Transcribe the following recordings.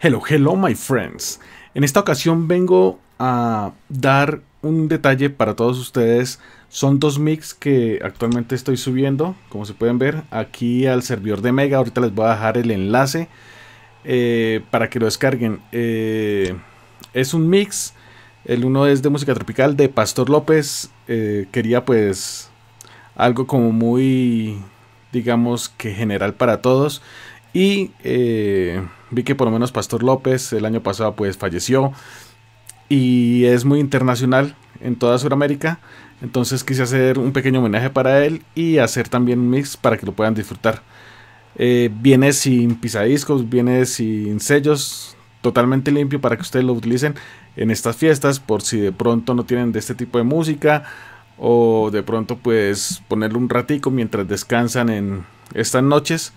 Hello, hello my friends. En esta ocasión vengo a dar un detalle para todos ustedes. Son dos mix que actualmente estoy subiendo, como se pueden ver, aquí al servidor de Mega. Ahorita les voy a dejar el enlace eh, para que lo descarguen. Eh, es un mix, el uno es de música tropical de Pastor López. Eh, quería pues algo como muy, digamos que general para todos. Y... Vi que por lo menos Pastor López el año pasado pues falleció y es muy internacional en toda Sudamérica. Entonces quise hacer un pequeño homenaje para él y hacer también un mix para que lo puedan disfrutar. Eh, viene sin pisadiscos, viene sin sellos, totalmente limpio para que ustedes lo utilicen en estas fiestas por si de pronto no tienen de este tipo de música o de pronto pues ponerle un ratico mientras descansan en estas noches.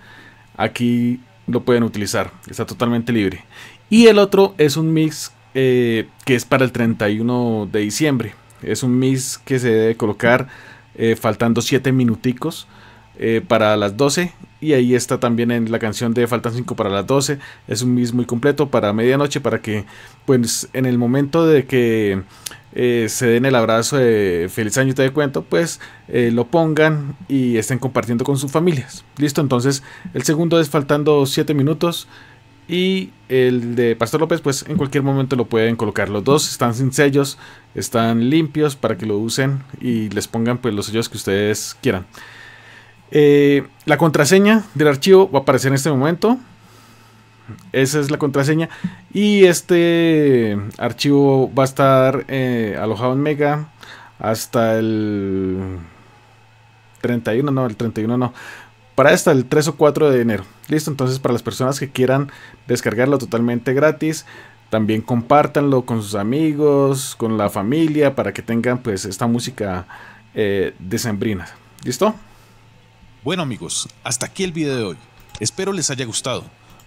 Aquí lo pueden utilizar. Está totalmente libre. Y el otro es un mix eh, que es para el 31 de diciembre. Es un mix que se debe colocar eh, faltando 7 minuticos eh, para las 12. Y ahí está también en la canción de Faltan 5 para las 12. Es un mix muy completo para medianoche para que pues en el momento de que eh, se den el abrazo de feliz año te de cuento, pues eh, lo pongan y estén compartiendo con sus familias. Listo, entonces el segundo es faltando 7 minutos y el de Pastor López, pues en cualquier momento lo pueden colocar. Los dos están sin sellos, están limpios para que lo usen y les pongan pues los sellos que ustedes quieran. Eh, la contraseña del archivo va a aparecer en este momento. Esa es la contraseña. Y este archivo va a estar eh, alojado en Mega hasta el 31, no, el 31 no. Para hasta el 3 o 4 de enero. Listo, entonces para las personas que quieran descargarlo totalmente gratis, también compártanlo con sus amigos, con la familia, para que tengan pues esta música eh, decembrina. ¿Listo? Bueno amigos, hasta aquí el video de hoy. Espero les haya gustado.